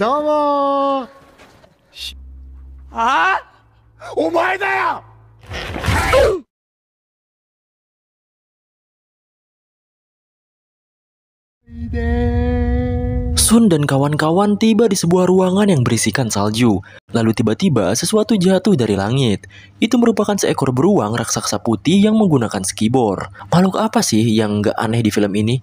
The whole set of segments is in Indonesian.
どうもああお前だよ Sun dan kawan-kawan tiba di sebuah ruangan yang berisikan salju. Lalu tiba-tiba sesuatu jatuh dari langit. Itu merupakan seekor beruang raksasa putih yang menggunakan skibor. Makhluk apa sih yang gak aneh di film ini?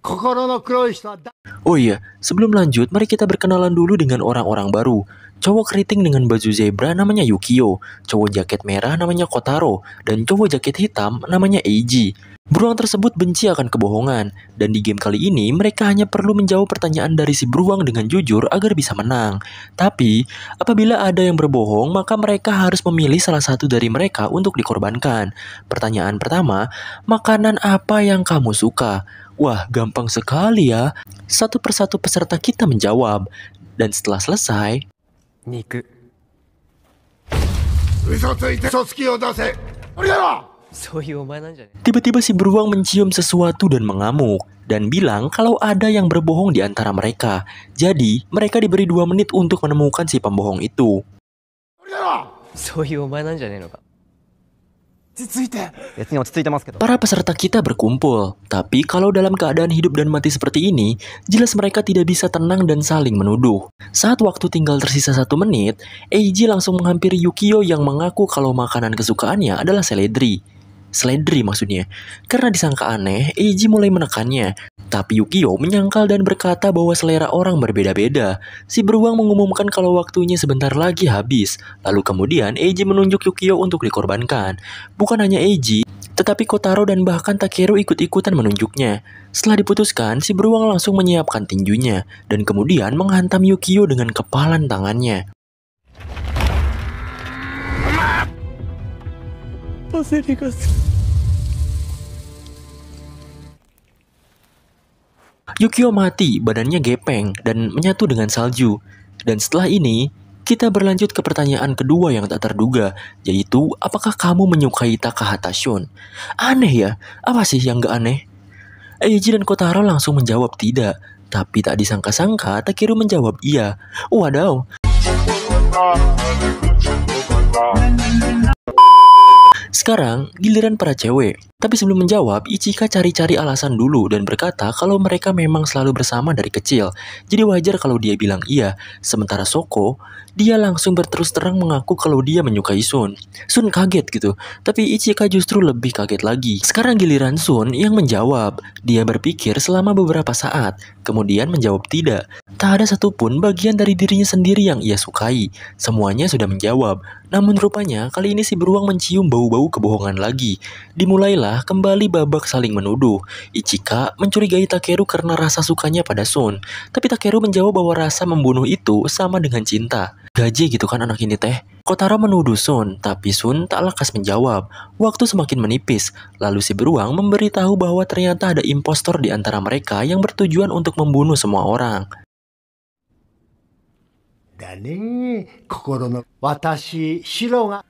Oh iya, sebelum lanjut, mari kita berkenalan dulu dengan orang-orang baru. Cowok keriting dengan baju zebra namanya Yukio, cowok jaket merah namanya Kotaro, dan cowok jaket hitam namanya Eiji. Beruang tersebut benci akan kebohongan, dan di game kali ini mereka hanya perlu menjawab pertanyaan dari si beruang dengan jujur agar bisa menang. Tapi, apabila ada yang berbohong, maka mereka harus memilih salah satu dari mereka untuk dikorbankan. Pertanyaan pertama, makanan apa yang kamu suka? Wah, gampang sekali ya. Satu persatu peserta kita menjawab. Dan setelah selesai... Niku. Tiba-tiba si beruang mencium sesuatu dan mengamuk dan bilang kalau ada yang berbohong di antara mereka. Jadi, mereka diberi dua menit untuk menemukan si pembohong itu. Para peserta kita berkumpul, tapi kalau dalam keadaan hidup dan mati seperti ini, jelas mereka tidak bisa tenang dan saling menuduh. Saat waktu tinggal tersisa satu menit, Eiji langsung menghampiri Yukio yang mengaku kalau makanan kesukaannya adalah seledri. Seledri maksudnya. Karena disangka aneh, Eiji mulai menekannya, tapi Yukio menyangkal dan berkata bahwa selera orang berbeda-beda. Si beruang mengumumkan kalau waktunya sebentar lagi habis. Lalu kemudian Eiji menunjuk Yukio untuk dikorbankan. Bukan hanya Eiji, tetapi Kotaro dan bahkan Takeru ikut-ikutan menunjuknya. Setelah diputuskan, si beruang langsung menyiapkan tinjunya dan kemudian menghantam Yukio dengan kepalan tangannya. Maaf. Yukio mati, badannya gepeng, dan menyatu dengan salju. Dan setelah ini, kita berlanjut ke pertanyaan kedua yang tak terduga, yaitu apakah kamu menyukai Takahata Shun? Aneh ya, apa sih yang gak aneh? Eiji dan Kotaro langsung menjawab tidak, tapi tak disangka-sangka takiru menjawab iya. Wadaw. Sekarang giliran para cewek. Tapi sebelum menjawab, Ichika cari-cari alasan dulu dan berkata kalau mereka memang selalu bersama dari kecil. Jadi wajar kalau dia bilang iya. Sementara Soko, dia langsung berterus terang mengaku kalau dia menyukai Sun. Sun kaget gitu, tapi Ichika justru lebih kaget lagi. Sekarang giliran Sun yang menjawab. Dia berpikir selama beberapa saat, kemudian menjawab tidak. Tak ada satupun bagian dari dirinya sendiri yang ia sukai. Semuanya sudah menjawab. Namun rupanya kali ini si beruang mencium bau-bau kebohongan lagi. Dimulailah kembali babak saling menuduh. Ichika mencurigai Takeru karena rasa sukanya pada Sun, tapi Takeru menjawab bahwa rasa membunuh itu sama dengan cinta. Gaji gitu kan anak ini teh. Kotaro menuduh Sun, tapi Sun tak lekas menjawab. Waktu semakin menipis, lalu si beruang memberitahu bahwa ternyata ada impostor di antara mereka yang bertujuan untuk membunuh semua orang. kokoro, watashi ga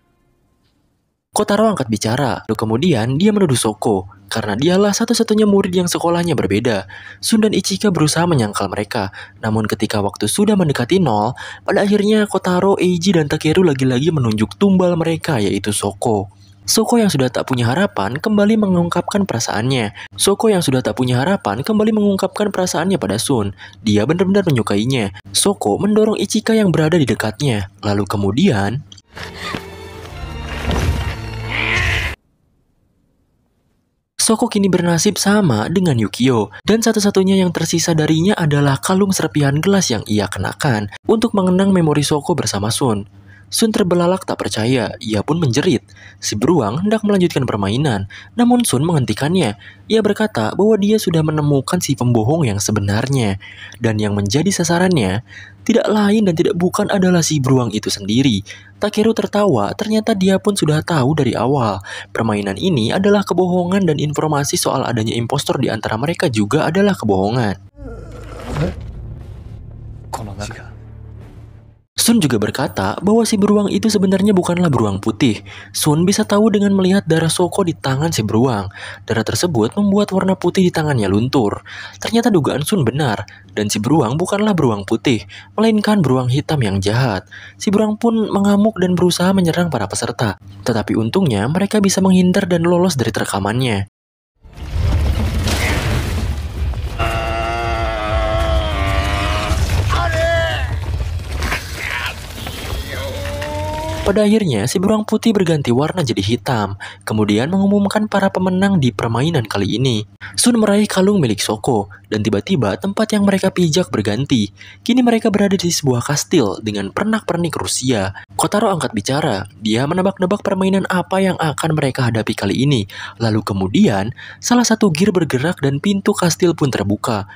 Kotaro angkat bicara, lalu kemudian dia menuduh Soko karena dialah satu-satunya murid yang sekolahnya berbeda. Sun dan Ichika berusaha menyangkal mereka, namun ketika waktu sudah mendekati nol, pada akhirnya Kotaro, Eiji, dan Takeru lagi-lagi menunjuk tumbal mereka yaitu Soko. Soko yang sudah tak punya harapan kembali mengungkapkan perasaannya. Soko yang sudah tak punya harapan kembali mengungkapkan perasaannya pada Sun. Dia benar-benar menyukainya. Soko mendorong Ichika yang berada di dekatnya. Lalu kemudian... Soko kini bernasib sama dengan Yukio, dan satu-satunya yang tersisa darinya adalah kalung serpihan gelas yang ia kenakan untuk mengenang memori Soko bersama Sun. Sun terbelalak tak percaya, ia pun menjerit. Si beruang hendak melanjutkan permainan, namun Sun menghentikannya. Ia berkata bahwa dia sudah menemukan si pembohong yang sebenarnya. Dan yang menjadi sasarannya, tidak lain dan tidak bukan adalah si beruang itu sendiri. Takeru tertawa, ternyata dia pun sudah tahu dari awal. Permainan ini adalah kebohongan dan informasi soal adanya impostor di antara mereka juga adalah kebohongan. Huh? Sun juga berkata bahwa si beruang itu sebenarnya bukanlah beruang putih. Sun bisa tahu dengan melihat darah Soko di tangan si beruang. Darah tersebut membuat warna putih di tangannya luntur. Ternyata dugaan Sun benar, dan si beruang bukanlah beruang putih, melainkan beruang hitam yang jahat. Si beruang pun mengamuk dan berusaha menyerang para peserta. Tetapi untungnya mereka bisa menghindar dan lolos dari terkamannya. Pada akhirnya, si beruang putih berganti warna jadi hitam, kemudian mengumumkan para pemenang di permainan kali ini. Sun meraih kalung milik Soko, dan tiba-tiba tempat yang mereka pijak berganti. Kini mereka berada di sebuah kastil dengan pernak-pernik Rusia. Kotaro angkat bicara, dia menebak-nebak permainan apa yang akan mereka hadapi kali ini. Lalu kemudian, salah satu gear bergerak dan pintu kastil pun terbuka.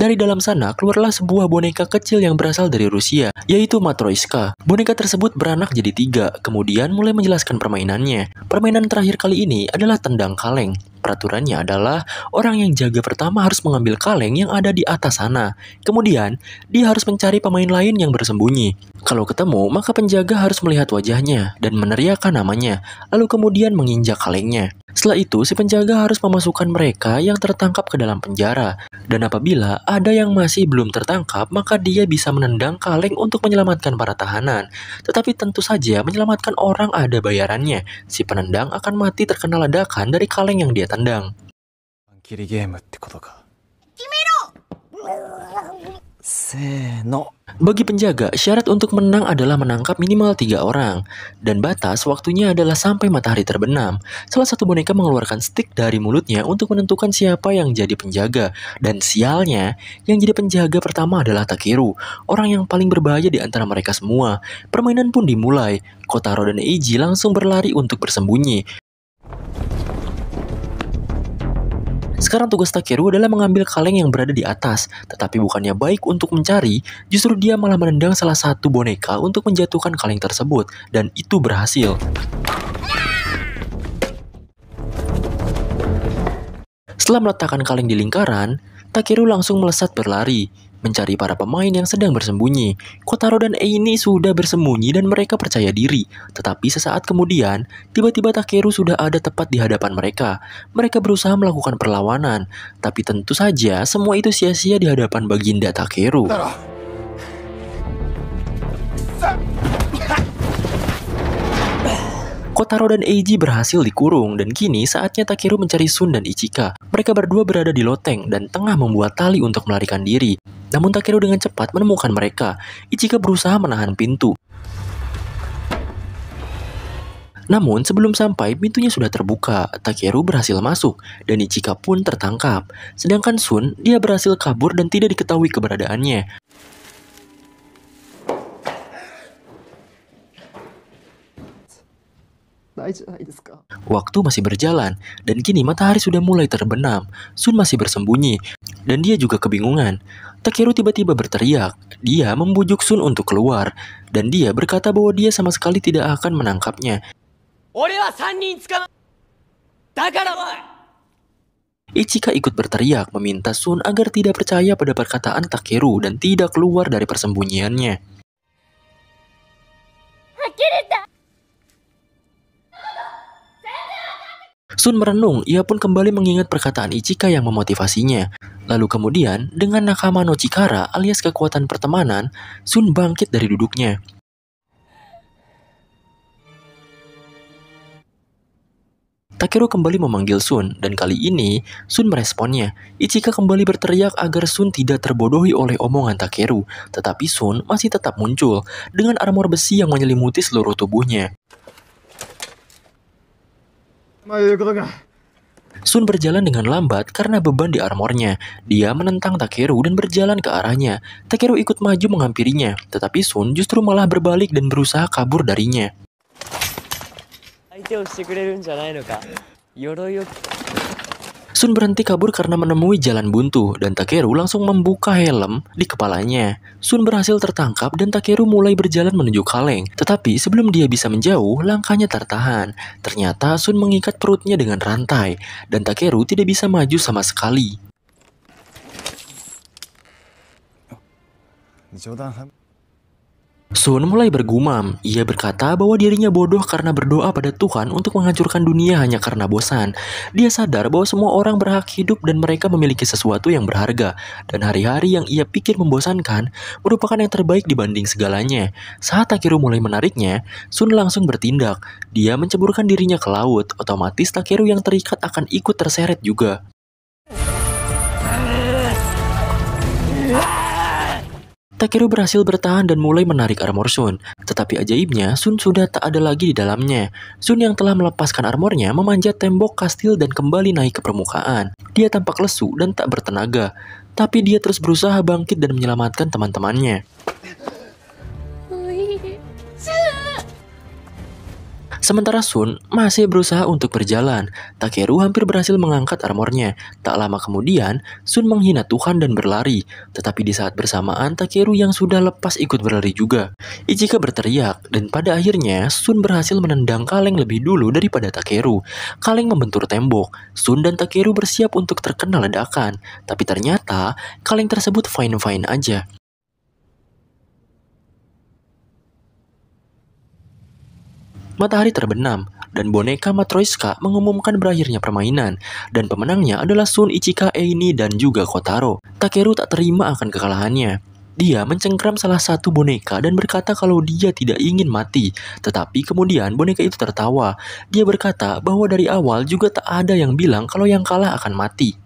Dari dalam sana keluarlah sebuah boneka kecil yang berasal dari Rusia, yaitu Matroiska. Boneka tersebut beranak jadi tiga, kemudian mulai menjelaskan permainannya. Permainan terakhir kali ini adalah tendang kaleng. Peraturannya adalah orang yang jaga pertama harus mengambil kaleng yang ada di atas sana. Kemudian, dia harus mencari pemain lain yang bersembunyi. Kalau ketemu, maka penjaga harus melihat wajahnya dan meneriakkan namanya, lalu kemudian menginjak kalengnya. Setelah itu, si penjaga harus memasukkan mereka yang tertangkap ke dalam penjara. Dan apabila ada yang masih belum tertangkap, maka dia bisa menendang kaleng untuk menyelamatkan para tahanan. Tetapi tentu saja menyelamatkan orang ada bayarannya. Si penendang akan mati terkena ledakan dari kaleng yang dia tendang. Seno. Bagi penjaga, syarat untuk menang adalah menangkap minimal tiga orang. Dan batas waktunya adalah sampai matahari terbenam. Salah satu boneka mengeluarkan stick dari mulutnya untuk menentukan siapa yang jadi penjaga. Dan sialnya, yang jadi penjaga pertama adalah Takiru, orang yang paling berbahaya di antara mereka semua. Permainan pun dimulai. Kotaro dan Eiji langsung berlari untuk bersembunyi. Sekarang tugas Takeru adalah mengambil kaleng yang berada di atas, tetapi bukannya baik untuk mencari, justru dia malah menendang salah satu boneka untuk menjatuhkan kaleng tersebut, dan itu berhasil. Setelah meletakkan kaleng di lingkaran, Takeru langsung melesat berlari mencari para pemain yang sedang bersembunyi. Kotaro dan Eini sudah bersembunyi dan mereka percaya diri. Tetapi sesaat kemudian, tiba-tiba Takeru sudah ada tepat di hadapan mereka. Mereka berusaha melakukan perlawanan, tapi tentu saja semua itu sia-sia di hadapan Baginda Takeru. Kotaro dan Eiji berhasil dikurung dan kini saatnya Takeru mencari Sun dan Ichika. Mereka berdua berada di loteng dan tengah membuat tali untuk melarikan diri. Namun Takeru dengan cepat menemukan mereka. Ichika berusaha menahan pintu. Namun sebelum sampai, pintunya sudah terbuka. Takeru berhasil masuk dan Ichika pun tertangkap. Sedangkan Sun, dia berhasil kabur dan tidak diketahui keberadaannya. Waktu masih berjalan, dan kini matahari sudah mulai terbenam. Sun masih bersembunyi, dan dia juga kebingungan. Takeru tiba-tiba berteriak. Dia membujuk Sun untuk keluar, dan dia berkata bahwa dia sama sekali tidak akan menangkapnya. Ichika ikut berteriak meminta Sun agar tidak percaya pada perkataan Takeru dan tidak keluar dari persembunyiannya. Sun merenung, ia pun kembali mengingat perkataan Ichika yang memotivasinya. Lalu kemudian, dengan nakama no Chikara alias kekuatan pertemanan, Sun bangkit dari duduknya. Takeru kembali memanggil Sun, dan kali ini Sun meresponnya. Ichika kembali berteriak agar Sun tidak terbodohi oleh omongan Takeru, tetapi Sun masih tetap muncul dengan armor besi yang menyelimuti seluruh tubuhnya. Nah, iya, Sun berjalan dengan lambat karena beban di armornya. Dia menentang Takeru dan berjalan ke arahnya. Takeru ikut maju menghampirinya, tetapi Sun justru malah berbalik dan berusaha kabur darinya. Sun berhenti kabur karena menemui jalan buntu dan Takeru langsung membuka helm di kepalanya. Sun berhasil tertangkap dan Takeru mulai berjalan menuju kaleng. Tetapi sebelum dia bisa menjauh, langkahnya tertahan. Ternyata Sun mengikat perutnya dengan rantai dan Takeru tidak bisa maju sama sekali. Sun mulai bergumam. Ia berkata bahwa dirinya bodoh karena berdoa pada Tuhan untuk menghancurkan dunia hanya karena bosan. Dia sadar bahwa semua orang berhak hidup dan mereka memiliki sesuatu yang berharga. Dan hari-hari yang ia pikir membosankan merupakan yang terbaik dibanding segalanya. Saat Takeru mulai menariknya, Sun langsung bertindak. Dia menceburkan dirinya ke laut. Otomatis Takeru yang terikat akan ikut terseret juga. Takeru berhasil bertahan dan mulai menarik armor Sun. Tetapi ajaibnya, Sun sudah tak ada lagi di dalamnya. Sun yang telah melepaskan armornya memanjat tembok kastil dan kembali naik ke permukaan. Dia tampak lesu dan tak bertenaga, tapi dia terus berusaha bangkit dan menyelamatkan teman-temannya. Sementara Sun masih berusaha untuk berjalan, Takeru hampir berhasil mengangkat armornya. Tak lama kemudian, Sun menghina Tuhan dan berlari. Tetapi di saat bersamaan, Takeru yang sudah lepas ikut berlari juga. Ichika berteriak, dan pada akhirnya Sun berhasil menendang kaleng lebih dulu daripada Takeru. Kaleng membentur tembok. Sun dan Takeru bersiap untuk terkena ledakan. Tapi ternyata, kaleng tersebut fine-fine aja. matahari terbenam, dan boneka Matroiska mengumumkan berakhirnya permainan, dan pemenangnya adalah Sun Ichika Eini dan juga Kotaro. Takeru tak terima akan kekalahannya. Dia mencengkram salah satu boneka dan berkata kalau dia tidak ingin mati. Tetapi kemudian boneka itu tertawa. Dia berkata bahwa dari awal juga tak ada yang bilang kalau yang kalah akan mati.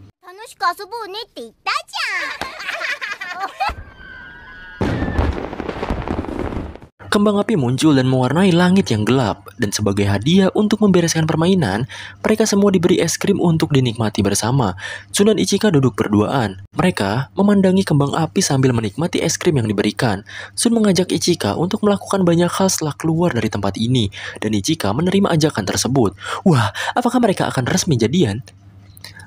Kembang api muncul dan mewarnai langit yang gelap, dan sebagai hadiah untuk membereskan permainan, mereka semua diberi es krim untuk dinikmati bersama. Sunan dan Ichika duduk berduaan. Mereka memandangi kembang api sambil menikmati es krim yang diberikan. Sun mengajak Ichika untuk melakukan banyak hal setelah keluar dari tempat ini, dan Ichika menerima ajakan tersebut. Wah, apakah mereka akan resmi jadian?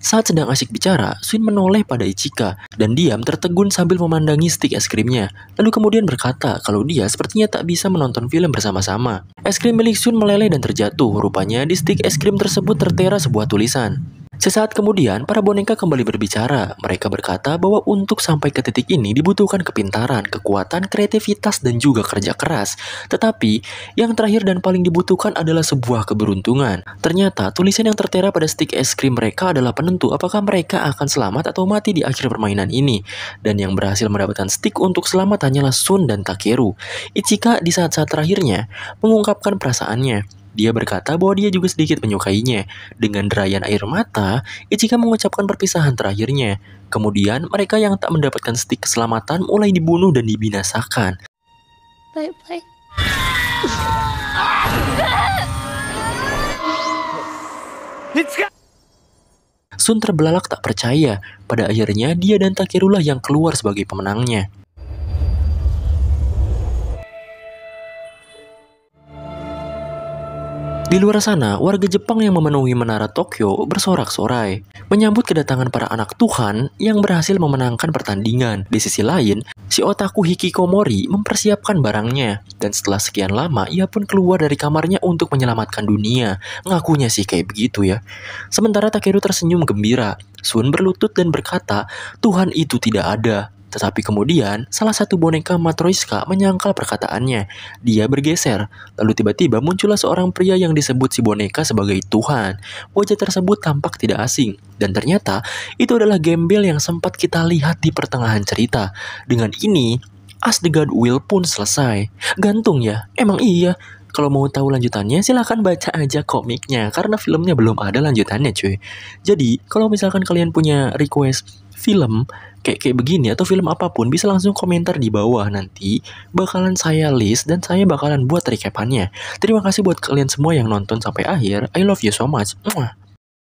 Saat sedang asyik bicara, Swin menoleh pada Ichika dan diam tertegun sambil memandangi stik es krimnya. Lalu kemudian berkata kalau dia sepertinya tak bisa menonton film bersama-sama. Es krim milik Swin meleleh dan terjatuh. Rupanya di stik es krim tersebut tertera sebuah tulisan. Sesaat kemudian, para boneka kembali berbicara. Mereka berkata bahwa untuk sampai ke titik ini dibutuhkan kepintaran, kekuatan, kreativitas, dan juga kerja keras. Tetapi, yang terakhir dan paling dibutuhkan adalah sebuah keberuntungan. Ternyata, tulisan yang tertera pada stick es krim mereka adalah penentu apakah mereka akan selamat atau mati di akhir permainan ini. Dan yang berhasil mendapatkan stick untuk selamat hanyalah Sun dan Takeru. Ichika di saat-saat terakhirnya mengungkapkan perasaannya. Dia berkata bahwa dia juga sedikit menyukainya. Dengan derayan air mata, Ichika mengucapkan perpisahan terakhirnya. Kemudian, mereka yang tak mendapatkan stik keselamatan mulai dibunuh dan dibinasakan. Bye-bye. Sun terbelalak tak percaya. Pada akhirnya, dia dan Takirullah yang keluar sebagai pemenangnya. Di luar sana, warga Jepang yang memenuhi menara Tokyo bersorak-sorai, menyambut kedatangan para anak Tuhan yang berhasil memenangkan pertandingan. Di sisi lain, si otaku Hikikomori mempersiapkan barangnya, dan setelah sekian lama, ia pun keluar dari kamarnya untuk menyelamatkan dunia. Ngakunya sih kayak begitu ya. Sementara Takeru tersenyum gembira, Sun berlutut dan berkata, Tuhan itu tidak ada, tetapi kemudian, salah satu boneka Matroiska menyangkal perkataannya. Dia bergeser, lalu tiba-tiba muncullah seorang pria yang disebut si boneka sebagai Tuhan. Wajah tersebut tampak tidak asing, dan ternyata itu adalah gembel yang sempat kita lihat di pertengahan cerita. Dengan ini, As the God Will pun selesai. Gantung ya? Emang iya? Kalau mau tahu lanjutannya, silahkan baca aja komiknya, karena filmnya belum ada lanjutannya cuy. Jadi, kalau misalkan kalian punya request film kayak kayak begini atau film apapun bisa langsung komentar di bawah nanti bakalan saya list dan saya bakalan buat recapannya. Terima kasih buat kalian semua yang nonton sampai akhir. I love you so much.